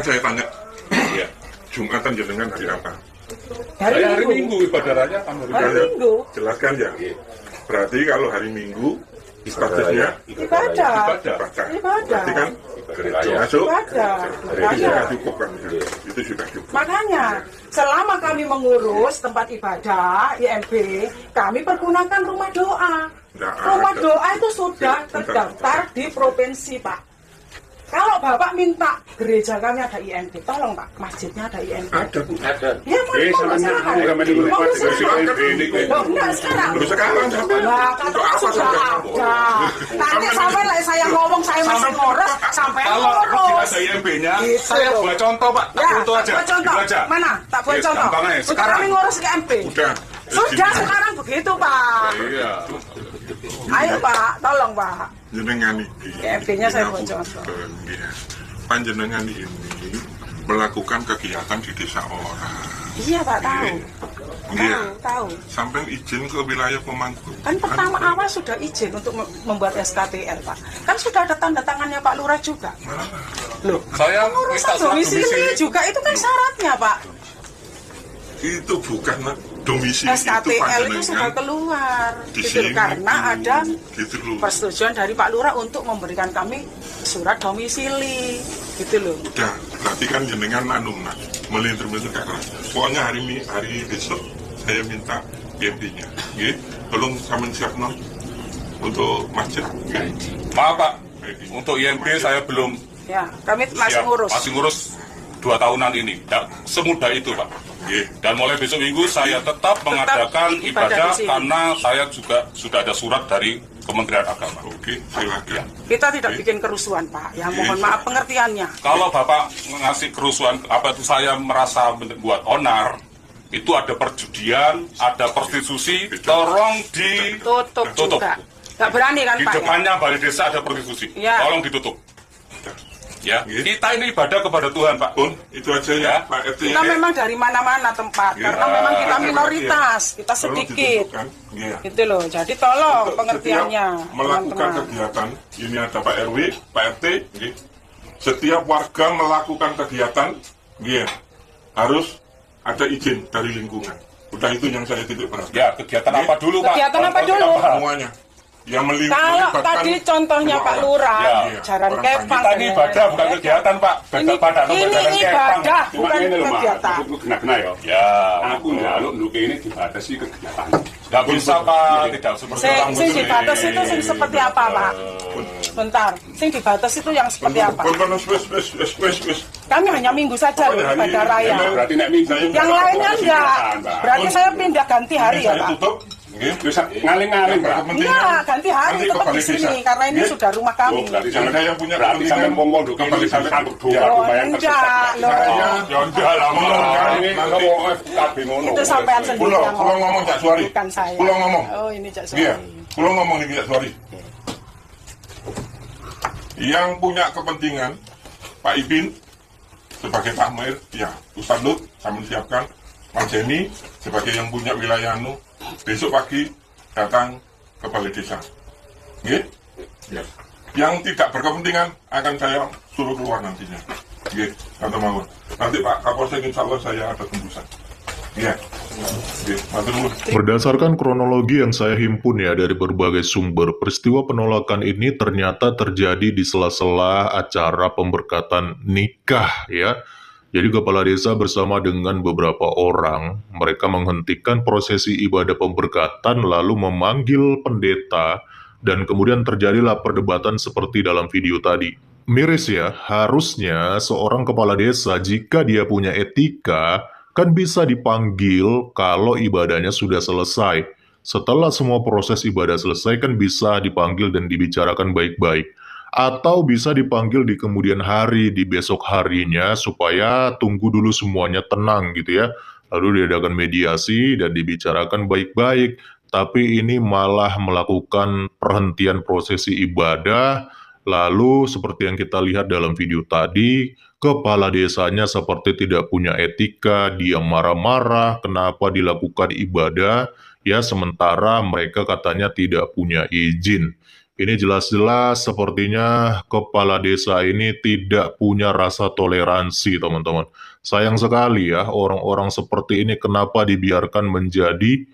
saya tanya, iya. ya, Jumatan jenengan hari apa? Hari, saya hari Minggu, ibadahnya, kan? hari, Minggu. Jelaskan ya. Iya. Berarti kalau hari Minggu statusnya ibadah. Ibadah. Ibadah. kan masuk. Ibadah. Itu sudah cukup kan. Iya. Itu sudah cukup. Makanya selama kami mengurus tempat ibadah IMB, kami pergunakan rumah doa. rumah doa itu sudah terdaftar di provinsi, Pak. Kalau Bapak minta gereja kami ada IMB, tolong Pak, masjidnya ada IMB. Ada, Bu. Ada. Ya, mau eh, sama sama enggak mau Mau sekarang. Enggak sekarang. sekarang apa sudah ada. Nanti sampai lah saya ngomong saya masih ngores sampai ngores. Kalau ada nya gitu. saya buat contoh, Pak. Tak contoh ya, aja. Contoh. Mana? Tak buat contoh. Sekarang kami ngores IMB. Sudah sekarang begitu, Pak. Iya. Ayo, Pak, tolong, Pak jenengan iki kevin saya ya. panjenengan ini melakukan kegiatan di desa orang iya pak iya. tahu Iya. Tahu, tahu. Sampai izin ke wilayah pemangku. Kan, kan pertama kan, awal sudah izin untuk membuat SKTR, Pak. Kan sudah ada tanda tangannya Pak Lurah juga. Loh, saya pengurusan domisili juga itu kan syaratnya, Pak. Itu bukan domisili SKTL itu, itu sudah keluar gitu, karena itu, ada gitu persetujuan dari Pak Lurah untuk memberikan kami surat domisili gitu loh udah berarti kan jenengan anu nak melintir-melintir keras. pokoknya hari ini hari besok saya minta PMP-nya gitu. belum sama siap non untuk macet. gitu. maaf Pak untuk IMP saya belum ya kami masih ngurus masih ngurus dua tahunan ini tidak semudah itu Pak dan mulai besok minggu saya tetap, tetap mengadakan ibadah, ibadah karena saya juga sudah ada surat dari Kementerian Agama. Oke, Terima silakan. Ya. Kita tidak Oke. bikin kerusuhan, Pak. Ya, mohon Oke. maaf pengertiannya. Kalau Bapak ngasih kerusuhan, apa itu saya merasa membuat onar, itu ada perjudian, ada prostitusi, tolong ditutup. Tutup. Gak berani kan, Pak? Di ya? depannya ya? balai desa ada prostitusi. Ya. Tolong ditutup. Ya, yeah. kita ini ibadah kepada Tuhan, Pak Pun Itu aja ya, ya. Pak RT. Kita memang dari mana-mana tempat, yeah. karena memang kita minoritas, kita sedikit. Yeah. Gitu loh. Jadi tolong Untuk pengertiannya. Melakukan teman kegiatan, ini ada Pak RW, Pak RT, Setiap warga melakukan kegiatan, yeah. harus ada izin dari lingkungan. Udah itu yang saya titik perhatikan. Ya, kegiatan ya. apa dulu, Pak? Kegiatan apa dulu? Semuanya yang Kalau tadi contohnya Pak Lurah, ya, jalan jaran kepang. Kita ini ibadah bukan kegiatan Pak. Ini ini ibadah bukan kegiatan. Kena-kena ya. Ya. Aku njaluk nuke ini dibatasi kegiatan. Enggak bisa Pak, tidak seperti orang Sing dibatasi itu sing seperti apa Pak? Bentar, sing dibatasi itu yang seperti apa? Kami hanya minggu saja loh pada raya. Yang lainnya enggak. Berarti saya pindah ganti hari ya Pak. Iya, bisa ngaling-ngaling, Pak. Iya, iya ganti hari tetap di sini karena ini iya. sudah rumah oh, kami. dari sana yang punya berarti sampean wong mondok kembali sampean anduk dua lumayan tersesat. Ya enggak Itu sampean sendiri. Kulo kulo ngomong Cak Suwari. Bukan saya. Kulo ngomong. Oh, ini Cak Suwari. Iya. Kulo ngomong ini Cak suari. Yang punya kepentingan Pak Ipin sebagai Pak Mayor, ya Ustaz Lut, saya menyiapkan Mas Jenny sebagai yang punya wilayah Anu, besok pagi datang ke balai desa. Ya? Ya. Yang tidak berkepentingan akan saya suruh keluar nantinya. Ya, kata mawon. Nanti Pak Kapolsek insya Allah saya ada tembusan. Iya. Berdasarkan kronologi yang saya himpun ya dari berbagai sumber, peristiwa penolakan ini ternyata terjadi di sela-sela acara pemberkatan nikah ya jadi kepala desa bersama dengan beberapa orang, mereka menghentikan prosesi ibadah pemberkatan lalu memanggil pendeta dan kemudian terjadilah perdebatan seperti dalam video tadi. Miris ya, harusnya seorang kepala desa jika dia punya etika kan bisa dipanggil kalau ibadahnya sudah selesai. Setelah semua proses ibadah selesai kan bisa dipanggil dan dibicarakan baik-baik atau bisa dipanggil di kemudian hari, di besok harinya supaya tunggu dulu semuanya tenang gitu ya. Lalu diadakan mediasi dan dibicarakan baik-baik. Tapi ini malah melakukan perhentian prosesi ibadah. Lalu seperti yang kita lihat dalam video tadi, kepala desanya seperti tidak punya etika, dia marah-marah, kenapa dilakukan ibadah, ya sementara mereka katanya tidak punya izin. Ini jelas-jelas sepertinya kepala desa ini tidak punya rasa toleransi, teman-teman. Sayang sekali ya, orang-orang seperti ini kenapa dibiarkan menjadi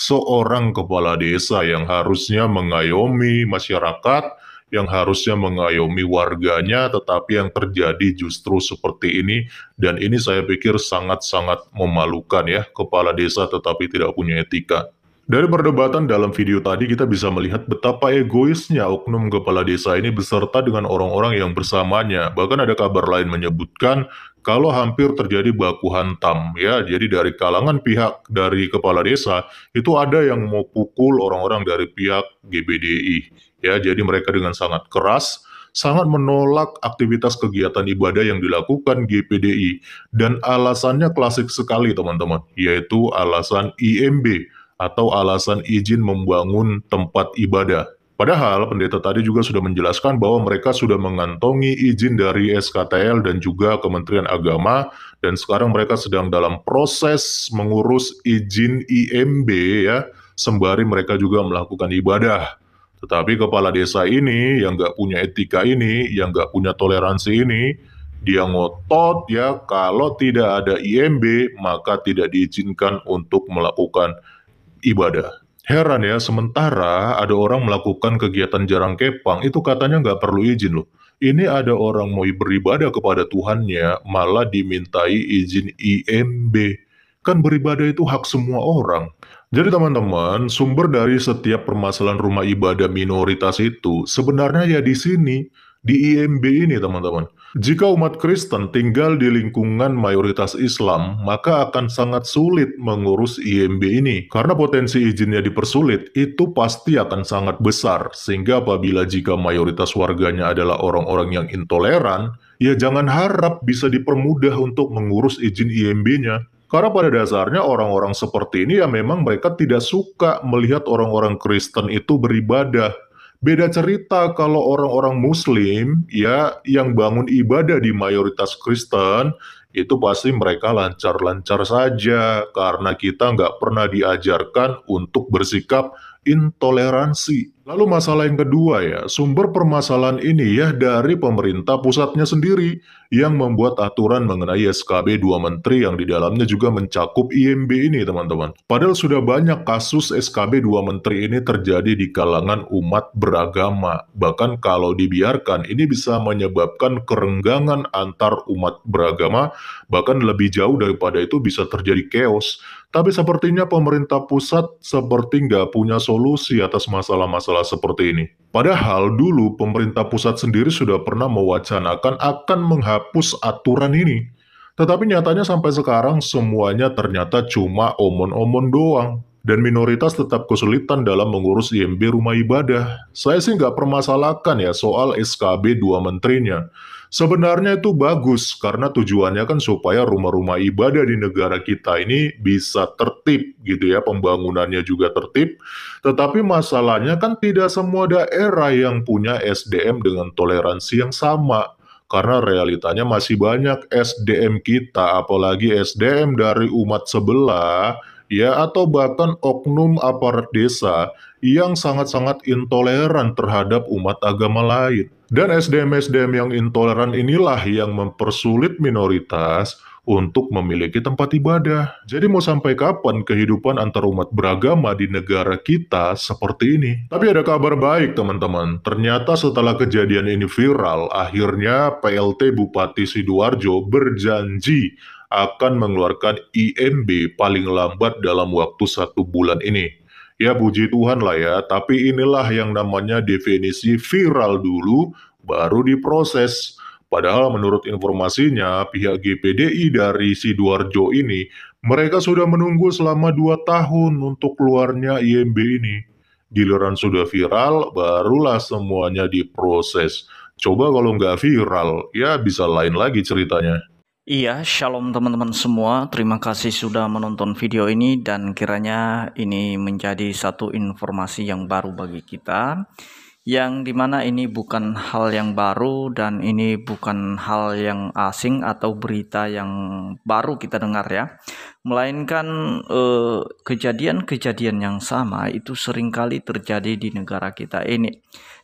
seorang kepala desa yang harusnya mengayomi masyarakat, yang harusnya mengayomi warganya, tetapi yang terjadi justru seperti ini. Dan ini saya pikir sangat-sangat memalukan ya, kepala desa tetapi tidak punya etika. Dari perdebatan dalam video tadi kita bisa melihat betapa egoisnya oknum kepala desa ini beserta dengan orang-orang yang bersamanya. Bahkan ada kabar lain menyebutkan kalau hampir terjadi baku hantam ya. Jadi dari kalangan pihak dari kepala desa itu ada yang mau pukul orang-orang dari pihak GBDI ya. Jadi mereka dengan sangat keras sangat menolak aktivitas kegiatan ibadah yang dilakukan GPDI dan alasannya klasik sekali teman-teman yaitu alasan IMB atau alasan izin membangun tempat ibadah. Padahal pendeta tadi juga sudah menjelaskan bahwa mereka sudah mengantongi izin dari SKTL dan juga Kementerian Agama dan sekarang mereka sedang dalam proses mengurus izin IMB ya sembari mereka juga melakukan ibadah. Tetapi kepala desa ini yang nggak punya etika ini, yang nggak punya toleransi ini, dia ngotot ya kalau tidak ada IMB maka tidak diizinkan untuk melakukan ibadah. Heran ya, sementara ada orang melakukan kegiatan jarang kepang, itu katanya nggak perlu izin loh. Ini ada orang mau beribadah kepada Tuhannya, malah dimintai izin IMB. Kan beribadah itu hak semua orang. Jadi teman-teman, sumber dari setiap permasalahan rumah ibadah minoritas itu sebenarnya ya di sini, di IMB ini teman-teman. Jika umat Kristen tinggal di lingkungan mayoritas Islam, maka akan sangat sulit mengurus IMB ini. Karena potensi izinnya dipersulit, itu pasti akan sangat besar. Sehingga apabila jika mayoritas warganya adalah orang-orang yang intoleran, ya jangan harap bisa dipermudah untuk mengurus izin IMB-nya. Karena pada dasarnya orang-orang seperti ini ya memang mereka tidak suka melihat orang-orang Kristen itu beribadah Beda cerita kalau orang-orang muslim ya yang bangun ibadah di mayoritas Kristen itu pasti mereka lancar-lancar saja karena kita nggak pernah diajarkan untuk bersikap intoleransi. Lalu masalah yang kedua ya, sumber permasalahan ini ya dari pemerintah pusatnya sendiri yang membuat aturan mengenai SKB 2 Menteri yang di dalamnya juga mencakup IMB ini teman-teman. Padahal sudah banyak kasus SKB 2 Menteri ini terjadi di kalangan umat beragama. Bahkan kalau dibiarkan ini bisa menyebabkan kerenggangan antar umat beragama, bahkan lebih jauh daripada itu bisa terjadi chaos tapi sepertinya pemerintah pusat seperti nggak punya solusi atas masalah-masalah seperti ini. Padahal dulu pemerintah pusat sendiri sudah pernah mewacanakan akan menghapus aturan ini. Tetapi nyatanya sampai sekarang semuanya ternyata cuma omon-omon doang dan minoritas tetap kesulitan dalam mengurus IMB rumah ibadah. Saya sih nggak permasalahkan ya soal SKB dua menterinya. Sebenarnya itu bagus karena tujuannya kan supaya rumah-rumah ibadah di negara kita ini bisa tertib gitu ya, pembangunannya juga tertib. Tetapi masalahnya kan tidak semua daerah yang punya SDM dengan toleransi yang sama. Karena realitanya masih banyak SDM kita, apalagi SDM dari umat sebelah, ya atau bahkan oknum aparat desa yang sangat-sangat intoleran terhadap umat agama lain. Dan SDM-SDM yang intoleran inilah yang mempersulit minoritas untuk memiliki tempat ibadah. Jadi mau sampai kapan kehidupan antar umat beragama di negara kita seperti ini? Tapi ada kabar baik teman-teman. Ternyata setelah kejadian ini viral, akhirnya PLT Bupati Sidoarjo berjanji akan mengeluarkan IMB paling lambat dalam waktu satu bulan ini. Ya puji Tuhan lah ya, tapi inilah yang namanya definisi viral dulu, baru diproses. Padahal menurut informasinya, pihak GPDI dari Sidoarjo ini, mereka sudah menunggu selama 2 tahun untuk keluarnya IMB ini. Giliran sudah viral, barulah semuanya diproses. Coba kalau nggak viral, ya bisa lain lagi ceritanya. Iya, shalom teman-teman semua. Terima kasih sudah menonton video ini dan kiranya ini menjadi satu informasi yang baru bagi kita yang dimana ini bukan hal yang baru dan ini bukan hal yang asing atau berita yang baru kita dengar ya melainkan kejadian eh, kejadian-kejadian yang sama itu seringkali terjadi di negara kita ini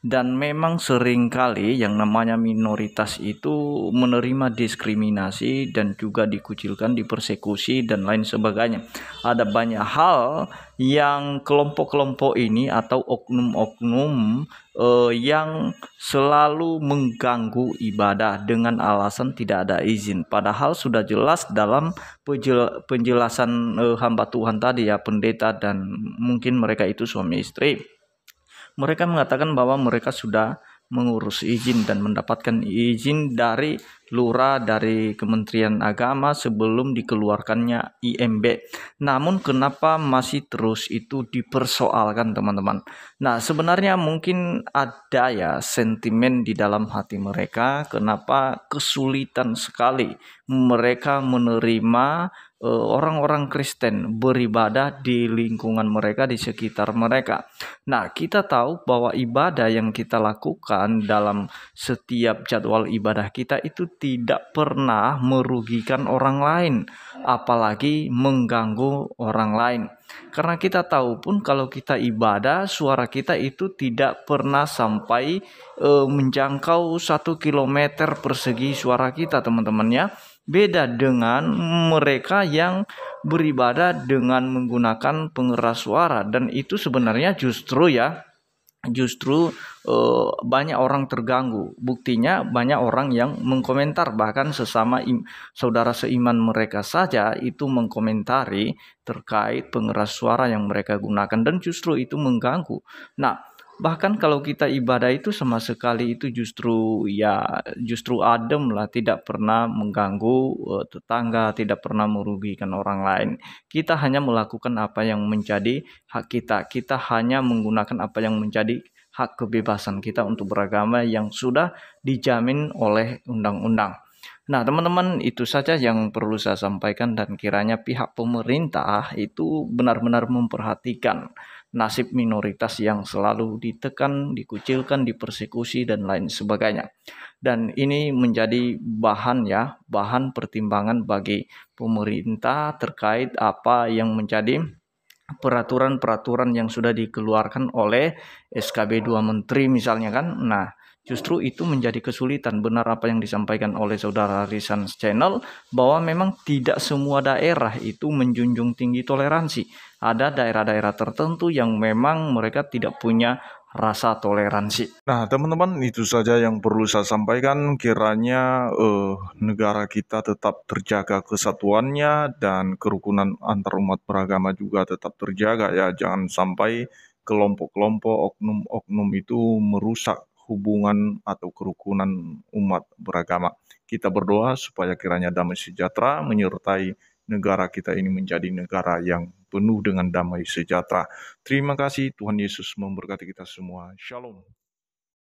dan memang seringkali yang namanya minoritas itu menerima diskriminasi dan juga dikucilkan dipersekusi dan lain sebagainya ada banyak hal yang kelompok-kelompok ini atau oknum-oknum eh, yang selalu mengganggu ibadah dengan alasan tidak ada izin padahal sudah jelas dalam penjelasan eh, hamba Tuhan tadi ya pendeta dan mungkin mereka itu suami istri mereka mengatakan bahwa mereka sudah mengurus izin dan mendapatkan izin dari lurah dari Kementerian Agama sebelum dikeluarkannya IMB. Namun kenapa masih terus itu dipersoalkan teman-teman? Nah, sebenarnya mungkin ada ya sentimen di dalam hati mereka kenapa kesulitan sekali mereka menerima Eh, orang-orang Kristen beribadah di lingkungan mereka di sekitar mereka. Nah, kita tahu bahwa ibadah yang kita lakukan dalam setiap jadwal ibadah kita itu tidak pernah merugikan orang lain, apalagi mengganggu orang lain. Karena kita tahu pun kalau kita ibadah, suara kita itu tidak pernah sampai e, menjangkau satu kilometer persegi suara kita, teman-teman ya Beda dengan mereka yang beribadah dengan menggunakan pengeras suara dan itu sebenarnya justru ya justru e, banyak orang terganggu. Buktinya banyak orang yang mengkomentar bahkan sesama im, saudara seiman mereka saja itu mengkomentari terkait pengeras suara yang mereka gunakan dan justru itu mengganggu. Nah, bahkan kalau kita ibadah itu sama sekali itu justru ya justru adem lah tidak pernah mengganggu uh, tetangga tidak pernah merugikan orang lain kita hanya melakukan apa yang menjadi hak kita kita hanya menggunakan apa yang menjadi hak kebebasan kita untuk beragama yang sudah dijamin oleh undang-undang Nah, teman-teman, itu saja yang perlu saya sampaikan, dan kiranya pihak pemerintah itu benar-benar memperhatikan nasib minoritas yang selalu ditekan, dikucilkan, dipersekusi dan lain sebagainya. Dan ini menjadi bahan ya, bahan pertimbangan bagi pemerintah terkait apa yang menjadi peraturan-peraturan yang sudah dikeluarkan oleh SKB 2 Menteri misalnya kan. Nah, Justru itu menjadi kesulitan benar apa yang disampaikan oleh saudara Risan Channel bahwa memang tidak semua daerah itu menjunjung tinggi toleransi. Ada daerah-daerah tertentu yang memang mereka tidak punya rasa toleransi. Nah, teman-teman, itu saja yang perlu saya sampaikan. Kiranya eh, negara kita tetap terjaga kesatuannya dan kerukunan antarumat beragama juga tetap terjaga ya. Jangan sampai kelompok-kelompok oknum-oknum itu merusak hubungan atau kerukunan umat beragama. Kita berdoa supaya kiranya damai sejahtera menyertai negara kita ini menjadi negara yang penuh dengan damai sejahtera. Terima kasih Tuhan Yesus memberkati kita semua. Shalom.